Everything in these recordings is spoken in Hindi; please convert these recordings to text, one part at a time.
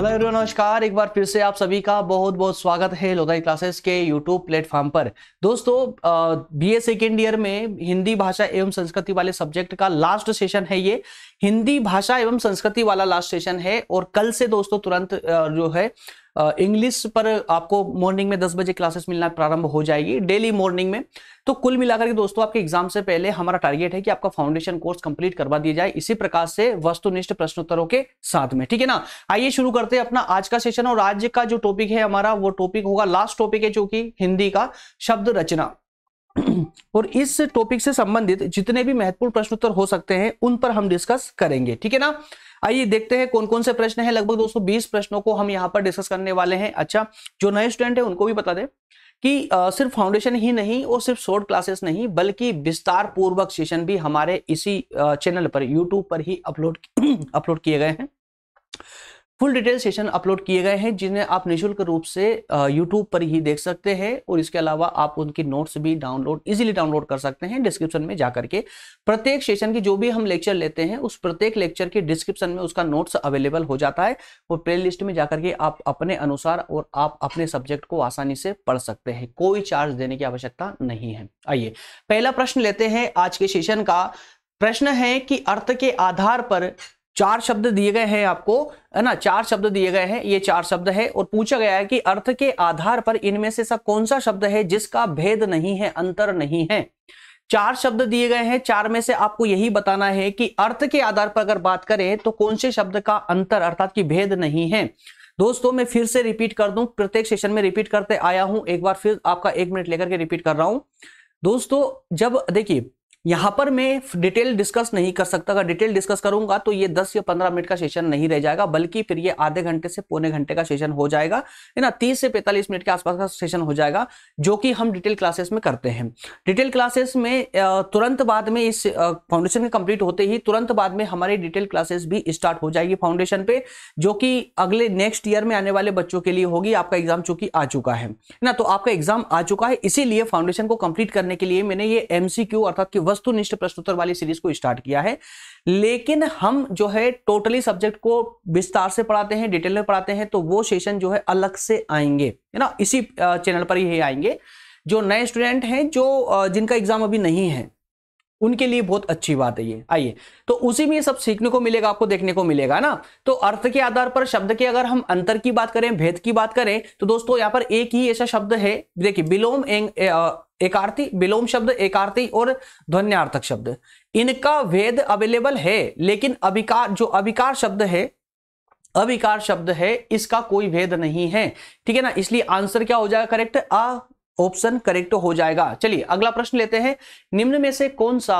हेलो एवरीवन नमस्कार एक बार फिर से आप सभी का बहुत बहुत स्वागत है लोधाई क्लासेस के यूट्यूब प्लेटफॉर्म पर दोस्तों बी ए सेकेंड ईयर में हिंदी भाषा एवं संस्कृति वाले सब्जेक्ट का लास्ट सेशन है ये हिंदी भाषा एवं संस्कृति वाला लास्ट सेशन है और कल से दोस्तों तुरंत जो है इंग्लिश पर आपको मॉर्निंग में दस बजे क्लासेस मिलना प्रारंभ हो जाएगी डेली मॉर्निंग में तो कुल मिलाकर के दोस्तों आपके एग्जाम से पहले हमारा टारगेट है कि आपका फाउंडेशन कोर्स कंप्लीट करवा दिया जाए इसी प्रकार से वस्तुनिष्ठ प्रश्नोत्तरों के साथ में ठीक है ना आइए शुरू करते हैं अपना आज का सेशन और आज का जो टॉपिक है हमारा वो टॉपिक होगा लास्ट टॉपिक है जो कि हिंदी का शब्द रचना और इस टॉपिक से संबंधित जितने भी महत्वपूर्ण प्रश्नोत्तर हो सकते हैं उन पर हम डिस्कस करेंगे ठीक है ना आइए देखते हैं कौन कौन से प्रश्न है लगभग 220 प्रश्नों को हम यहाँ पर डिस्कस करने वाले हैं अच्छा जो नए स्टूडेंट है उनको भी बता दें कि आ, सिर्फ फाउंडेशन ही नहीं और सिर्फ शॉर्ट क्लासेस नहीं बल्कि विस्तार पूर्वक सेशन भी हमारे इसी चैनल पर यूट्यूब पर ही अपलोड अपलोड किए गए हैं फुल डिटेल सेशन अपलोड किए गए हैं जिन्हें आप निःशुल्क रूप से यूट्यूब पर ही देख सकते हैं और इसके अलावा आप उनकी नोट्स भी डाउनलोड इजीली डाउनलोड कर सकते हैं डिस्क्रिप्शन में जाकर के प्रत्येक सेशन की जो भी हम लेक्चर लेते हैं उस प्रत्येक लेक्चर के डिस्क्रिप्शन में उसका नोट्स अवेलेबल हो जाता है और प्ले में जाकर के आप अपने अनुसार और आप अपने सब्जेक्ट को आसानी से पढ़ सकते हैं कोई चार्ज देने की आवश्यकता नहीं है आइए पहला प्रश्न लेते हैं आज के सेशन का प्रश्न है कि अर्थ के आधार पर चार शब्द दिए गए हैं आपको है ना चार शब्द दिए गए हैं ये चार शब्द है और पूछा गया है कि अर्थ के आधार पर इनमें से ऐसा कौन सा शब्द है जिसका भेद नहीं है अंतर नहीं है चार शब्द दिए गए हैं चार में से आपको यही बताना है कि अर्थ के आधार पर अगर बात करें तो कौन से शब्द का अंतर अर्थात की भेद नहीं है दोस्तों मैं फिर से रिपीट कर दूं प्रत्येक सेशन में रिपीट करते आया हूं एक बार फिर आपका एक मिनट लेकर के रिपीट कर रहा हूं दोस्तों जब देखिए यहां पर मैं डिटेल डिस्कस नहीं कर सकता अगर डिटेल डिस्कस करूंगा तो ये 10 या 15 मिनट का सेशन नहीं रह जाएगा बल्कि फिर ये आधे घंटे से पौने घंटे का सेशन हो जाएगा है ना 30 से 45 मिनट के आसपास का सेशन हो जाएगा जो कि हम डिटेल क्लासेस में करते हैं डिटेल क्लासेस में तुरंत बाद में इस फाउंडेशन के कंप्लीट होते ही तुरंत बाद में हमारी डिटेल क्लासेस भी स्टार्ट हो जाएगी फाउंडेशन पे जो कि अगले नेक्स्ट ईयर में आने वाले बच्चों के लिए होगी आपका एग्जाम चूंकि आ चुका है ना तो आपका एग्जाम आ चुका है इसीलिए फाउंडेशन को कंप्लीट करने के लिए मैंने ये एमसीक्यू अर्थात की वस्तुनिष्ठ प्रश्नोत्तर वाली सीरीज को स्टार्ट किया है लेकिन हम जो है टोटली सब्जेक्ट को विस्तार से पढ़ाते हैं डिटेल में पढ़ाते हैं तो वो सेशन जो है अलग से आएंगे है ना इसी चैनल पर ही आएंगे जो नए स्टूडेंट हैं जो जिनका एग्जाम अभी नहीं है उनके लिए बहुत अच्छी बात है ये आइए तो उसी में ये सब सीखने को मिलेगा आपको देखने को मिलेगा ना तो अर्थ के आधार पर शब्द के अगर हम अंतर की बात करें भेद की बात करें तो दोस्तों यहाँ पर एक ही ऐसा शब्द है देखिए विलोम एकार्थी विलोम शब्द एकार्थी और ध्वन्यार्थक शब्द इनका भेद अवेलेबल है लेकिन अभिकार जो अभिकार शब्द है अभिकार शब्द है इसका कोई भेद नहीं है ठीक है ना इसलिए आंसर क्या हो जाएगा करेक्ट अ ऑप्शन करेक्ट हो जाएगा चलिए अगला प्रश्न लेते हैं निम्न में से कौन सा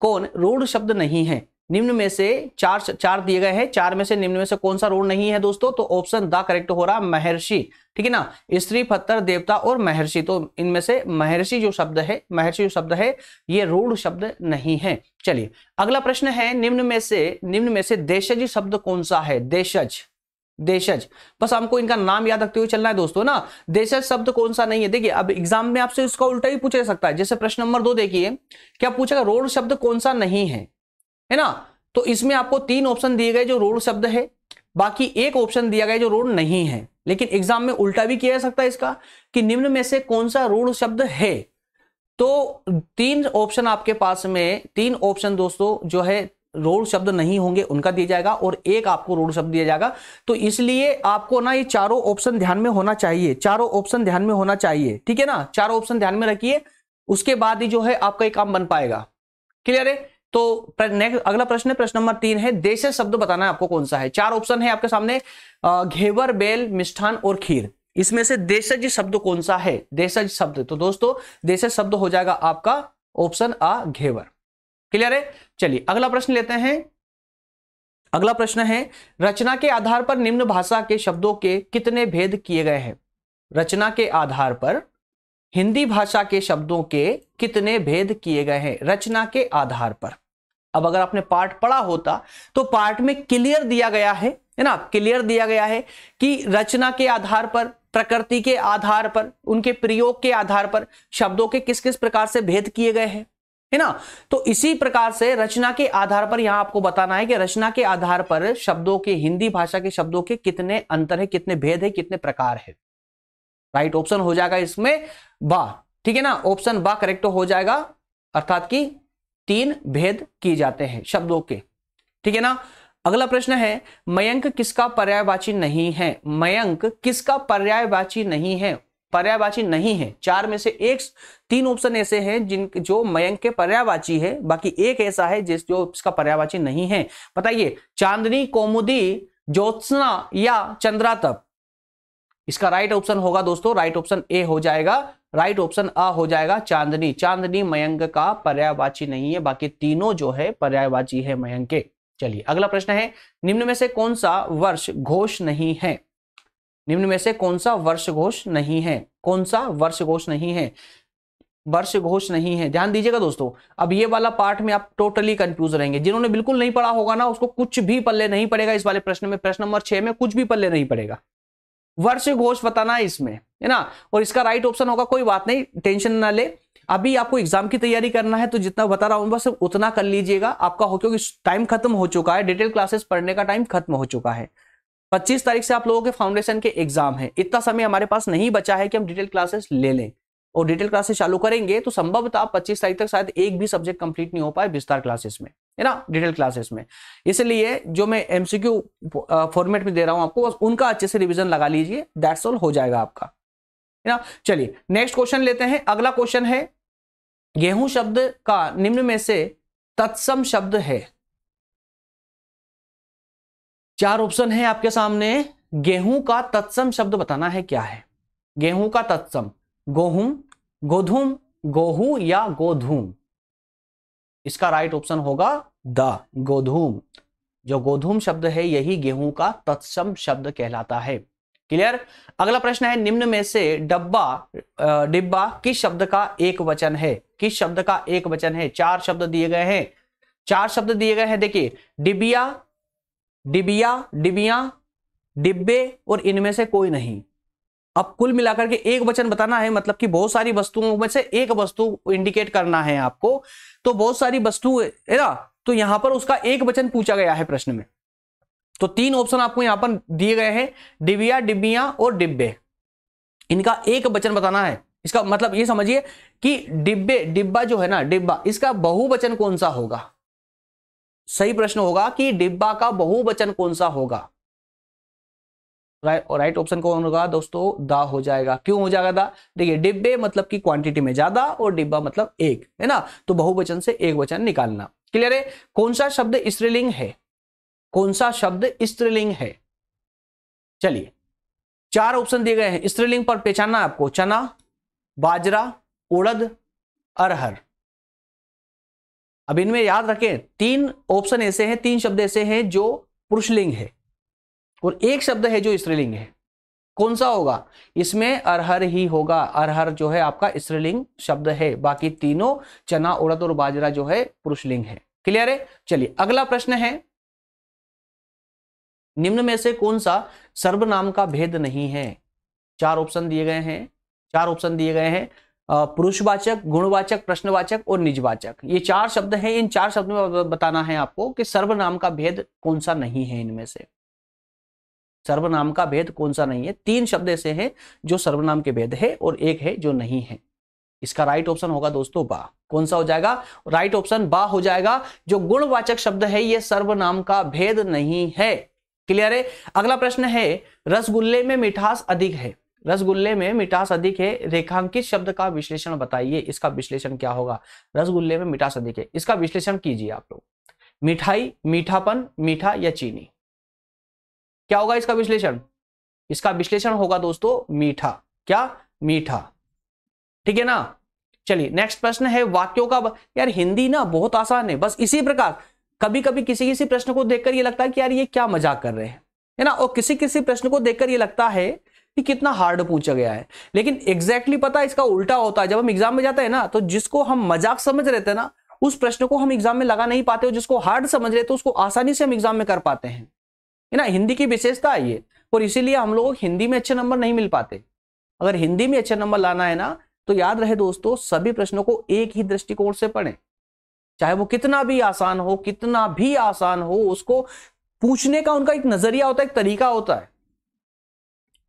कौन रोड शब्द नहीं है निम्न में से चार चार दिए गए हैं चार में से निम्न में से कौन सा रोड नहीं है दोस्तों तो ऑप्शन द करेक्ट हो रहा महर्षि ठीक है ना स्त्री पत्थर देवता और महर्षि तो इनमें से महर्षि जो शब्द है महर्षि जो शब्द है ये रूढ़ शब्द नहीं है चलिए अगला प्रश्न है निम्न में से निम्न में से देशज शब्द कौन सा है देशज देशज बस हमको इनका नाम याद रखते हुए चलना है दोस्तों ना देशज शब्द कौन सा नहीं है देखिए अब एग्जाम में आपसे उसका उल्टा ही पूछा जा सकता है जैसे प्रश्न नंबर दो देखिए क्या पूछेगा रोड शब्द कौन सा नहीं है है ना तो इसमें आपको तीन ऑप्शन दिए गए जो रोड शब्द है बाकी एक ऑप्शन दिया गया जो रोड नहीं है लेकिन एग्जाम में उल्टा भी किया जा सकता है इसका कि निम्न में से कौन सा रोड शब्द है तो तीन ऑप्शन आपके पास में तीन ऑप्शन दोस्तों जो है रोड शब्द नहीं होंगे उनका दिया जाएगा और एक आपको रोड शब्द दिया जाएगा तो इसलिए आपको ना ये चारों ऑप्शन ध्यान में होना चाहिए चारों ऑप्शन ध्यान में होना चाहिए ठीक है ना चारों ऑप्शन ध्यान में रखिए उसके बाद ही जो है आपका एक काम बन पाएगा क्लियर है तो नेक्स्ट अगला प्रश्न है प्रश्न नंबर तीन है देश शब्द बताना है आपको कौन सा है चार ऑप्शन है आपके सामने घेवर बेल मिष्ठान और खीर इसमें से देशज शब्द कौन सा है देशज शब्द तो दोस्तों देशज शब्द हो जाएगा आपका ऑप्शन आ घेवर क्लियर है चलिए अगला प्रश्न लेते हैं अगला प्रश्न है रचना के आधार पर निम्न भाषा के शब्दों के कितने भेद किए गए हैं रचना के आधार पर हिंदी भाषा के शब्दों के कितने भेद किए गए हैं रचना के आधार पर अब अगर आपने पार्ट पढ़ा होता तो पार्ट में क्लियर दिया गया है है ना क्लियर दिया गया है कि रचना के आधार पर प्रकृति के आधार पर उनके प्रयोग के आधार पर शब्दों के किस किस प्रकार से भेद किए गए हैं है ना तो इसी प्रकार से रचना के आधार पर यहां आपको बताना है कि रचना के आधार पर शब्दों के हिंदी भाषा के शब्दों के कितने अंतर है कितने भेद है कितने प्रकार है राइट ऑप्शन हो जाएगा इसमें बा ठीक है ना ऑप्शन बा करेक्ट तो हो जाएगा अर्थात कि तीन भेद किए जाते हैं शब्दों के ठीक है ना अगला प्रश्न है मयंक किसका पर्यायवाची नहीं है मयंक किसका पर्यायवाची नहीं है पर्यावाची नहीं है चार में से एक तीन ऑप्शन ऐसे हैं जिन जो मयंक के पर्यावाची है बाकी एक ऐसा है जिस जो इसका पर्यावाची नहीं है बताइए चांदनी कौमुदी ज्योत्सना या चंद्रातप इसका राइट ऑप्शन होगा दोस्तों राइट ऑप्शन ए हो जाएगा राइट ऑप्शन अ हो जाएगा चांदनी चांदनी मयंक का पर्यायवाची नहीं है बाकी तीनों जो है पर्यायवाची है मयंक के चलिए अगला प्रश्न है निम्न में से कौन सा वर्ष घोष नहीं है निम्न में से कौन सा वर्ष घोष नहीं है कौन सा वर्ष घोष नहीं है वर्ष घोष नहीं है ध्यान दीजिएगा दोस्तों अब ये वाला पार्ट में आप टोटली कंफ्यूज रहेंगे जिन्होंने बिल्कुल नहीं पढ़ा होगा ना उसको कुछ भी पल्ले नहीं पड़ेगा इस वाले प्रश्न में प्रश्न नंबर छह में कुछ भी पल्ले नहीं पड़ेगा वर्ष घोष बताना है इसमें है ना और इसका राइट ऑप्शन होगा कोई बात नहीं टेंशन ना ले अभी आपको एग्जाम की तैयारी करना है तो जितना बता रहा हूं बस उतना कर लीजिएगा आपका हो क्योंकि टाइम खत्म हो चुका है डिटेल क्लासेस पढ़ने का टाइम खत्म हो चुका है पच्चीस तारीख से आप लोगों के फाउंडेशन के एग्जाम है इतना समय हमारे पास नहीं बचा है कि हम डिटेल क्लासेस ले लें और डिटेल क्लासेस चालू करेंगे तो संभवतः आप पच्चीस तारीख तक शायद एक भी सब्जेक्ट कंप्लीट नहीं हो पाए विस्तार क्लासेस में है ना डिटेल क्लासेस में इसलिए जो मैं एमसीक्यू फॉर्मेट में दे रहा हूं आपको उनका अच्छे से रिविजन लगा लीजिए दैट्स ऑल हो जाएगा आपका है ना चलिए नेक्स्ट क्वेश्चन लेते हैं अगला क्वेश्चन है गेहूं शब्द का निम्न में से तत्सम शब्द है चार ऑप्शन है आपके सामने गेहूं का तत्सम शब्द बताना है क्या है गेहूं का तत्सम गोहूं गोधूम गोहू या गोधूम इसका राइट ऑप्शन होगा द गोधूम जो गोधूम शब्द है यही गेहूं का तत्सम शब्द कहलाता है क्लियर अगला प्रश्न है निम्न में से डब्बा डिब्बा किस शब्द का एक वचन है किस शब्द का एक वचन है चार शब्द दिए गए हैं चार शब्द दिए गए हैं देखिए डिबिया डिबिया डिबिया डिब्बे और इनमें से कोई नहीं अब कुल मिलाकर के एक वचन बताना है मतलब कि बहुत सारी वस्तुओं में से एक वस्तु इंडिकेट करना है आपको तो बहुत सारी वस्तु है ना तो यहां पर उसका एक वचन पूछा गया है प्रश्न में तो तीन ऑप्शन आपको यहां पर दिए गए हैं डिबिया डिबिया और डिब्बे इनका एक वचन बताना है इसका मतलब ये समझिए कि डिब्बे डिब्बा जो है ना डिब्बा इसका बहुवचन कौन सा होगा सही प्रश्न होगा कि डिब्बा का बहुवचन कौन सा होगा राइट ऑप्शन कौन होगा दोस्तों दा हो जाएगा क्यों हो जाएगा दा देखिए डिब्बे मतलब कि क्वांटिटी में ज्यादा और डिब्बा मतलब एक है ना तो बहुवचन से एक वचन निकालना क्लियर है कौन सा शब्द स्त्रीलिंग है कौन सा शब्द स्त्रीलिंग है चलिए चार ऑप्शन दिए गए हैं स्त्रीलिंग पर पहचानना आपको चना बाजरा उड़द अरहर अब इनमें याद रखें तीन ऑप्शन ऐसे हैं तीन शब्द ऐसे हैं जो पुरुषलिंग है और एक शब्द है जो स्त्रीलिंग है कौन सा होगा इसमें अरहर ही होगा अरहर जो है आपका स्त्रीलिंग शब्द है बाकी तीनों चना उड़द और बाजरा जो है पुरुषलिंग है क्लियर है चलिए अगला प्रश्न है निम्न में से कौन सा सर्वनाम का भेद नहीं है चार ऑप्शन दिए गए हैं चार ऑप्शन दिए गए हैं पुरुषवाचक गुणवाचक प्रश्नवाचक और निजवाचक ये चार शब्द हैं इन चार शब्द में बताना है आपको कि सर्वनाम का भेद कौन सा नहीं है इनमें से सर्वनाम का भेद कौन सा नहीं है तीन शब्द ऐसे हैं जो सर्वनाम के भेद है और एक है जो नहीं है इसका राइट ऑप्शन होगा दोस्तों बा कौन सा हो जाएगा राइट ऑप्शन बा हो जाएगा जो गुणवाचक शब्द है यह सर्वनाम का भेद नहीं है क्लियर है अगला प्रश्न है रसगुल्ले में मिठास अधिक है रसगुल्ले में मिठास अधिक है रेखांकित शब्द का विश्लेषण बताइए इसका विश्लेषण क्या होगा रसगुल्ले में मिठास अधिक है इसका विश्लेषण कीजिए आप लोग मिठाई मीठापन मीठा या चीनी क्या होगा इसका विश्लेषण इसका विश्लेषण होगा दोस्तों मीठा क्या मीठा ठीक है ना चलिए नेक्स्ट प्रश्न है वाक्यों का यार हिंदी ना बहुत आसान है बस इसी प्रकार कभी कभी किसी किसी प्रश्न को देखकर ये लगता है कि यार ये क्या मजाक कर रहे हैं है ना और किसी किसी प्रश्न को देखकर ये लगता है कि कितना हार्ड पूछा गया है लेकिन एग्जैक्टली exactly पता है इसका उल्टा होता है जब हम एग्जाम में जाते हैं ना तो जिसको हम मजाक समझ रहे थे ना उस प्रश्न को हम एग्जाम में लगा नहीं पाते हो जिसको हार्ड समझ रहे तो उसको आसानी से हम एग्जाम में कर पाते हैं है ना हिंदी की विशेषता है ये और इसीलिए हम लोग हिंदी में अच्छे नंबर नहीं मिल पाते अगर हिंदी में अच्छे नंबर लाना है ना तो याद रहे दोस्तों सभी प्रश्नों को एक ही दृष्टिकोण से पढ़ें चाहे वो कितना भी आसान हो कितना भी आसान हो उसको पूछने का उनका एक नजरिया होता है एक तरीका होता है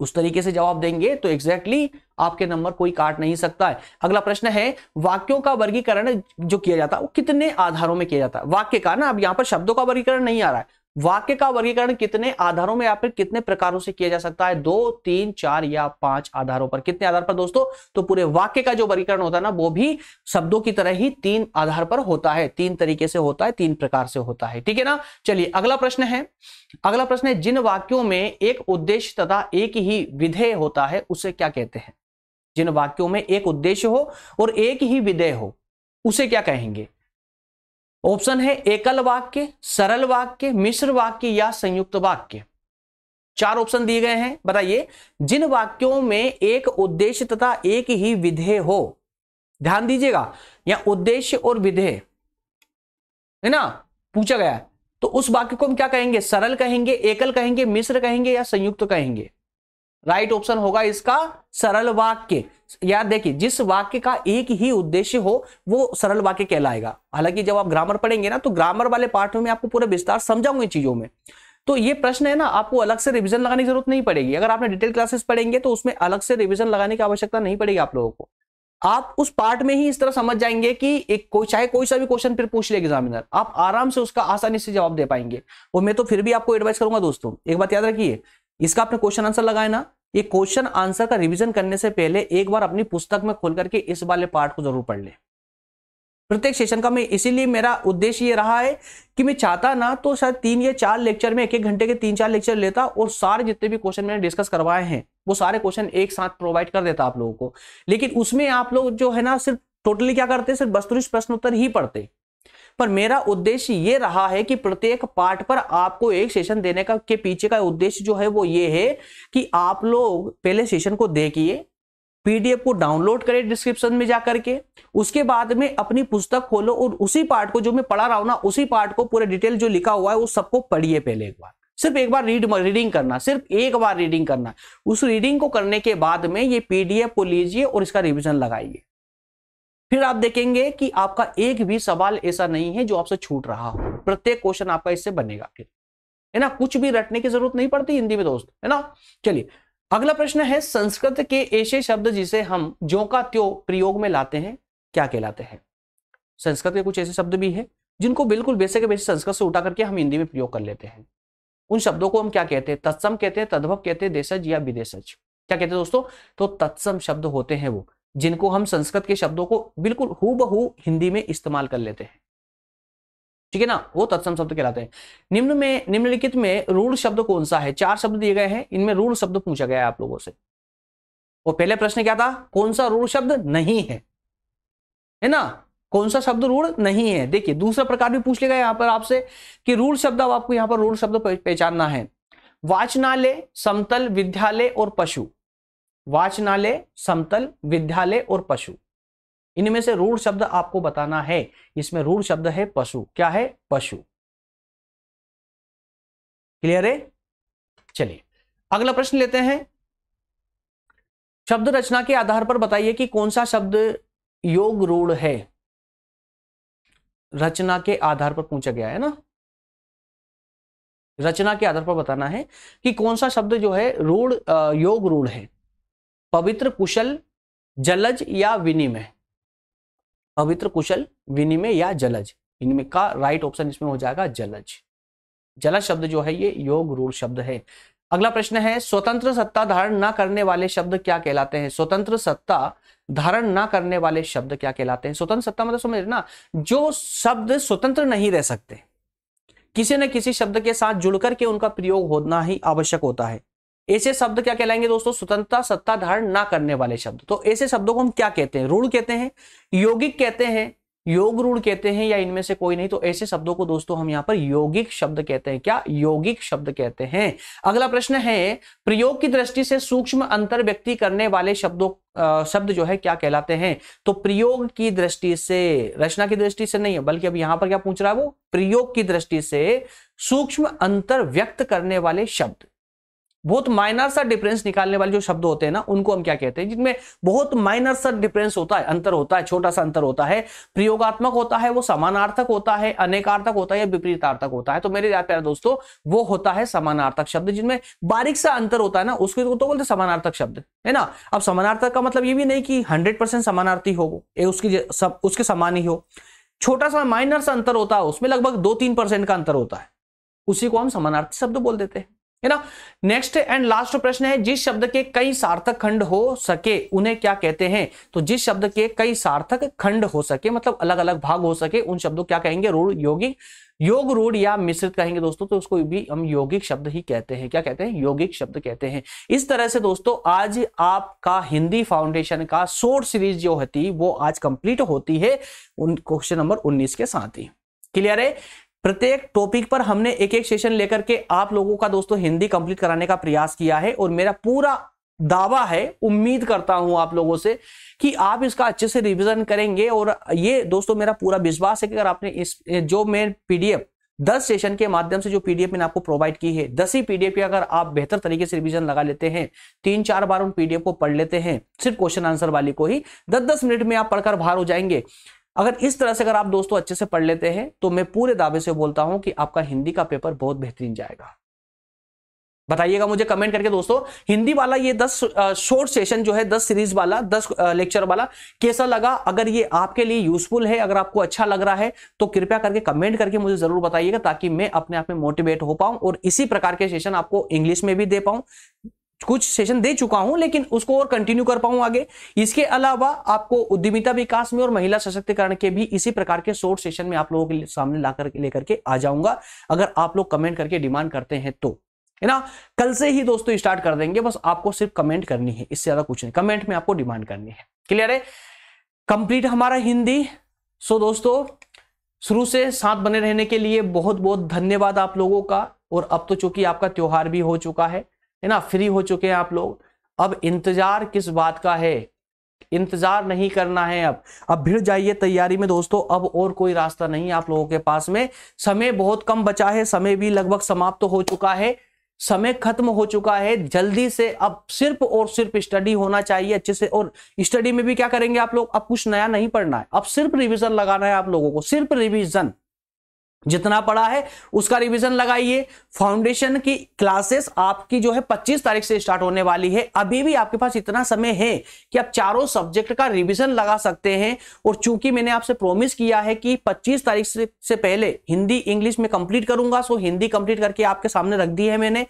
उस तरीके से जवाब देंगे तो एग्जैक्टली exactly आपके नंबर कोई काट नहीं सकता है अगला प्रश्न है वाक्यों का वर्गीकरण जो किया जाता है वो कितने आधारों में किया जाता है वाक्य का ना अब यहां पर शब्दों का वर्गीकरण नहीं आ रहा है वाक्य का वर्गीकरण कितने आधारों में या फिर कितने प्रकारों से किया जा सकता है दो तीन चार या पांच आधारों पर कितने आधार पर दोस्तों तो पूरे वाक्य का जो वर्गीकरण होता है ना वो भी शब्दों की तरह ही तीन आधार पर होता है तीन तरीके से होता है तीन प्रकार से होता है ठीक है ना चलिए अगला प्रश्न है अगला प्रश्न है जिन वाक्यों में एक उद्देश्य तथा एक ही विधेय होता है उसे क्या कहते हैं जिन वाक्यों में एक उद्देश्य हो और एक ही विधेय हो उसे क्या कहेंगे ऑप्शन है एकल वाक्य सरल वाक्य मिश्र वाक्य या संयुक्त वाक्य चार ऑप्शन दिए गए हैं बताइए जिन वाक्यों में एक उद्देश्य तथा एक ही विधेय हो ध्यान दीजिएगा या उद्देश्य और विधेय है ना पूछा गया तो उस वाक्य को हम क्या कहेंगे सरल कहेंगे एकल कहेंगे मिश्र कहेंगे या संयुक्त कहेंगे राइट ऑप्शन होगा इसका सरल वाक्य याद देखिए जिस वाक्य का एक ही उद्देश्य हो वो सरल वाक्य कहलाएगा हालांकि जब आप ग्रामर पढ़ेंगे ना तो ग्रामर वाले पार्ट में आपको पूरा विस्तार समझाऊंगी चीजों में तो ये प्रश्न है ना आपको अलग से रिवीजन लगाने की जरूरत नहीं पड़ेगी अगर आपने डिटेल क्लासेस पढ़ेंगे तो उसमें अलग से रिवीजन लगाने की आवश्यकता नहीं पड़ेगी आप लोगों को आप उस पार्ट में ही इस तरह समझ जाएंगे कि एक कोई चाहे कोई सा भी क्वेश्चन फिर पूछ ले एग्जामिनर आप आराम से उसका आसानी से जवाब दे पाएंगे और मैं तो फिर भी आपको एडवाइस करूंगा दोस्तों एक बात याद रखिए इसका आपने क्वेश्चन आंसर लगाया ना ये क्वेश्चन आंसर का रिवीजन करने से पहले एक बार अपनी पुस्तक में खोल करके इस वाले पार्ट को जरूर पढ़ ले प्रत्येक सेशन का मैं इसीलिए मेरा उद्देश्य ये रहा है कि मैं चाहता ना तो शायद तीन या चार लेक्चर में एक एक घंटे के तीन चार लेक्चर लेता और सारे जितने भी क्वेश्चन मैंने डिस्कस करवाए हैं वो सारे क्वेश्चन एक साथ प्रोवाइड कर देता आप लोगों को लेकिन उसमें आप लोग जो है ना सिर्फ टोटली क्या करते सिर्फ वस्तुनिष्ठ प्रश्न उत्तर ही पढ़ते पर मेरा उद्देश्य ये रहा है कि प्रत्येक पार्ट पर आपको एक सेशन देने का के पीछे का उद्देश्य जो है वो ये है कि आप लोग पहले सेशन को देखिए पीडीएफ को डाउनलोड करें डिस्क्रिप्शन में जा करके उसके बाद में अपनी पुस्तक खोलो और उसी पार्ट को जो मैं पढ़ा रहा हूं ना उसी पार्ट को पूरे डिटेल जो लिखा हुआ है उस सबको पढ़िए पहले एक बार सिर्फ एक बार रीड रीडिंग करना सिर्फ एक बार रीडिंग करना उस रीडिंग को करने के बाद में ये पीडीएफ को लीजिए और इसका रिविजन लगाइए फिर आप देखेंगे कि आपका एक भी सवाल ऐसा नहीं है जो आपसे छूट रहा हो प्रत्येक क्वेश्चन आपका इससे बनेगा फिर है ना कुछ भी रटने की जरूरत नहीं पड़ती हिंदी में दोस्त है ना चलिए अगला प्रश्न है संस्कृत के ऐसे शब्द जिसे हम ज्यो का त्यो प्रयोग में लाते हैं क्या कहलाते हैं संस्कृत के कुछ ऐसे शब्द भी हैं जिनको बिल्कुल बेसिक के बेसिक संस्कृत से उठा करके हम हिंदी में प्रयोग कर लेते हैं उन शब्दों को हम क्या कहते हैं तत्सम कहते हैं तद्भव कहते हैं देशज या विदेशज क्या कहते हैं दोस्तों तो तत्सम शब्द होते हैं वो जिनको हम संस्कृत के शब्दों को बिल्कुल हु बहू हिंदी में इस्तेमाल कर लेते हैं ठीक है ना वो तत्सम शब्द कहलाते हैं निम्न में निम्नलिखित में रूढ़ शब्द कौन सा है चार शब्द दिए गए हैं इनमें रूढ़ शब्द पूछा गया है आप लोगों से वो पहले प्रश्न क्या था कौन सा रूढ़ शब्द नहीं है है ना कौन सा शब्द रूढ़ नहीं है देखिए दूसरा प्रकार भी पूछ लेगा यहाँ पर आपसे कि रूढ़ शब्द अब आपको यहाँ पर रूढ़ शब्द पहचानना है वाचनालय समतल विद्यालय और पशु वाचनालय समतल विद्यालय और पशु इनमें से रूढ़ शब्द आपको बताना है इसमें रूढ़ शब्द है पशु क्या है पशु क्लियर है चलिए अगला प्रश्न लेते हैं शब्द रचना के आधार पर बताइए कि कौन सा शब्द योग रूढ़ है रचना के आधार पर पूछा गया है ना रचना के आधार पर बताना है कि कौन सा शब्द जो है रूढ़ योग रूढ़ है पवित्र कुशल जलज या विनिमय पवित्र कुशल विनिमय या जलज इनमें का राइट ऑप्शन इसमें हो जाएगा जलज जलज शब्द जो है ये योग रूल शब्द है अगला प्रश्न है स्वतंत्र सत्ता धारण ना करने वाले शब्द क्या कहलाते हैं स्वतंत्र सत्ता धारण ना करने वाले शब्द क्या कहलाते हैं स्वतंत्र सत्ता मतलब समझ ना जो शब्द स्वतंत्र नहीं रह सकते किसी न किसी शब्द के साथ जुड़ करके उनका प्रयोग होना ही आवश्यक होता है ऐसे शब्द क्या कहलाएंगे दोस्तों स्वतंत्रता सत्ता धारण ना करने वाले शब्द तो ऐसे शब्दों को हम क्या कहते हैं रूढ़ कहते हैं योगिक कहते हैं योग रूढ़ कहते हैं या इनमें से कोई नहीं तो ऐसे शब्दों को दोस्तों हम यहाँ पर योगिक शब्द कहते हैं क्या योगिक शब्द कहते हैं अगला प्रश्न है प्रयोग की दृष्टि से सूक्ष्म अंतर व्यक्ति करने वाले शब्दों शब्द जो है क्या कहलाते हैं तो प्रयोग की दृष्टि से रचना की दृष्टि से नहीं है बल्कि अब यहां पर क्या पूछ रहा है वो प्रयोग की दृष्टि से सूक्ष्म अंतर व्यक्त करने वाले शब्द बहुत माइनर सा डिफरेंस निकालने वाले जो शब्द होते हैं ना उनको हम क्या कहते हैं जिनमें बहुत माइनर सा डिफरेंस होता है अंतर होता है छोटा सा अंतर होता है प्रयोगात्मक होता है वो समानार्थक होता है अनेकार्थक होता है या विपरीतार्थक होता है तो मेरे याद प्यारे दोस्तों वो होता है समानार्थक शब्द जिनमें बारीक सा अंतर होता है ना उसको तो बोलते समानार्थक शब्द है ना अब समानार्थक का मतलब ये भी नहीं कि हंड्रेड परसेंट समानार्थी हो उसकी उसके समान ही हो छोटा सा माइनर सा अंतर होता है उसमें लगभग दो तीन परसेंट का अंतर होता है उसी को हम समानार्थी शब्द बोल देते हैं है ना नेक्स्ट एंड लास्ट प्रश्न है जिस शब्द के कई सार्थक खंड हो सके उन्हें क्या कहते हैं तो जिस शब्द के कई सार्थक खंड हो सके मतलब अलग अलग भाग हो सके उन शब्दों क्या कहेंगे रूढ़ यौगिक योग रूढ़ या मिश्रित कहेंगे दोस्तों तो उसको भी हम यौगिक शब्द ही कहते हैं क्या कहते हैं यौगिक शब्द कहते हैं इस तरह से दोस्तों आज आपका हिंदी फाउंडेशन का शोर्ट सीरीज जो होती वो आज कंप्लीट होती है उन क्वेश्चन नंबर उन्नीस के साथ ही क्लियर है प्रत्येक टॉपिक पर हमने एक एक सेशन लेकर के आप लोगों का दोस्तों हिंदी कंप्लीट कराने का प्रयास किया है और मेरा पूरा दावा है उम्मीद करता हूं आप लोगों से कि आप इसका अच्छे से रिवीजन करेंगे और ये दोस्तों मेरा पूरा विश्वास है कि अगर आपने इस जो मैं पीडीएफ दस सेशन के माध्यम से जो पीडीएफ मैंने आपको प्रोवाइड की है दस ही पीडीएफ की अगर आप बेहतर तरीके से रिवीजन लगा लेते हैं तीन चार बार उन पीडीएफ को पढ़ लेते हैं सिर्फ क्वेश्चन आंसर वाली को ही दस दस मिनट में आप पढ़कर बाहर हो जाएंगे अगर इस तरह से अगर आप दोस्तों अच्छे से पढ़ लेते हैं तो मैं पूरे दावे से बोलता हूं कि आपका हिंदी का पेपर बहुत बेहतरीन जाएगा बताइएगा मुझे कमेंट करके दोस्तों हिंदी वाला ये दस शॉर्ट सेशन जो है दस सीरीज वाला दस लेक्चर वाला कैसा लगा अगर ये आपके लिए यूजफुल है अगर आपको अच्छा लग रहा है तो कृपया करके कमेंट करके मुझे जरूर बताइएगा ताकि मैं अपने आप में मोटिवेट हो पाऊं और इसी प्रकार के सेशन आपको इंग्लिश में भी दे पाऊं कुछ सेशन दे चुका हूं लेकिन उसको और कंटिन्यू कर पाऊं आगे इसके अलावा आपको उद्यमिता विकास में और महिला सशक्तिकरण के भी इसी प्रकार के शोर्ट सेशन में आप लोगों के सामने ला करके लेकर के आ जाऊंगा अगर आप लोग कमेंट करके डिमांड करते हैं तो है ना कल से ही दोस्तों स्टार्ट कर देंगे बस आपको सिर्फ कमेंट करनी है इससे ज्यादा कुछ नहीं कमेंट में आपको डिमांड करनी है क्लियर है कंप्लीट हमारा हिंदी सो दोस्तों शुरू से साथ बने रहने के लिए बहुत बहुत धन्यवाद आप लोगों का और अब तो चूंकि आपका त्योहार भी हो चुका है है ना फ्री हो चुके हैं आप लोग अब इंतजार किस बात का है इंतजार नहीं करना है अब अब भिड़ जाइए तैयारी में दोस्तों अब और कोई रास्ता नहीं है आप लोगों के पास में समय बहुत कम बचा है समय भी लगभग समाप्त तो हो चुका है समय खत्म हो चुका है जल्दी से अब सिर्फ और सिर्फ स्टडी होना चाहिए अच्छे से और स्टडी में भी क्या करेंगे आप लोग अब कुछ नया नहीं पढ़ना है अब सिर्फ रिवीजन लगाना है आप लोगों को सिर्फ रिवीजन जितना पड़ा है उसका रिवीजन लगाइए फाउंडेशन की क्लासेस आपकी जो है 25 तारीख से स्टार्ट होने वाली है अभी भी आपके पास इतना समय है कि आप चारों सब्जेक्ट का रिवीजन लगा सकते हैं और चूंकि मैंने आपसे प्रॉमिस किया है कि 25 तारीख से पहले हिंदी इंग्लिश में कंप्लीट करूंगा सो हिंदी कंप्लीट करके आपके सामने रख दी है मैंने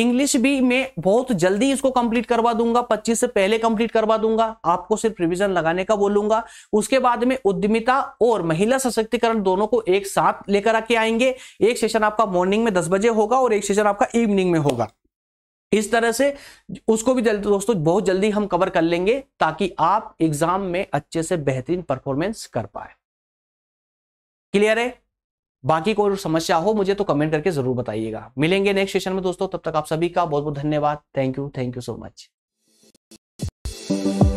इंग्लिश भी मैं बहुत जल्दी इसको कंप्लीट करवा दूंगा 25 से पहले कंप्लीट करवा दूंगा आपको सिर्फ रिविजन लगाने का बोलूंगा उसके बाद में उद्यमिता और महिला सशक्तिकरण दोनों को एक साथ लेकर आके आएंगे एक सेशन आपका मॉर्निंग में दस बजे होगा और एक सेशन आपका इवनिंग में होगा इस तरह से उसको भी जल्दी दोस्तों बहुत जल्दी हम कवर कर लेंगे ताकि आप एग्जाम में अच्छे से बेहतरीन परफॉर्मेंस कर पाए क्लियर है बाकी कोई समस्या हो मुझे तो कमेंट करके जरूर बताइएगा मिलेंगे नेक्स्ट सेशन में दोस्तों तब तक आप सभी का बहुत बहुत धन्यवाद thank you thank you so much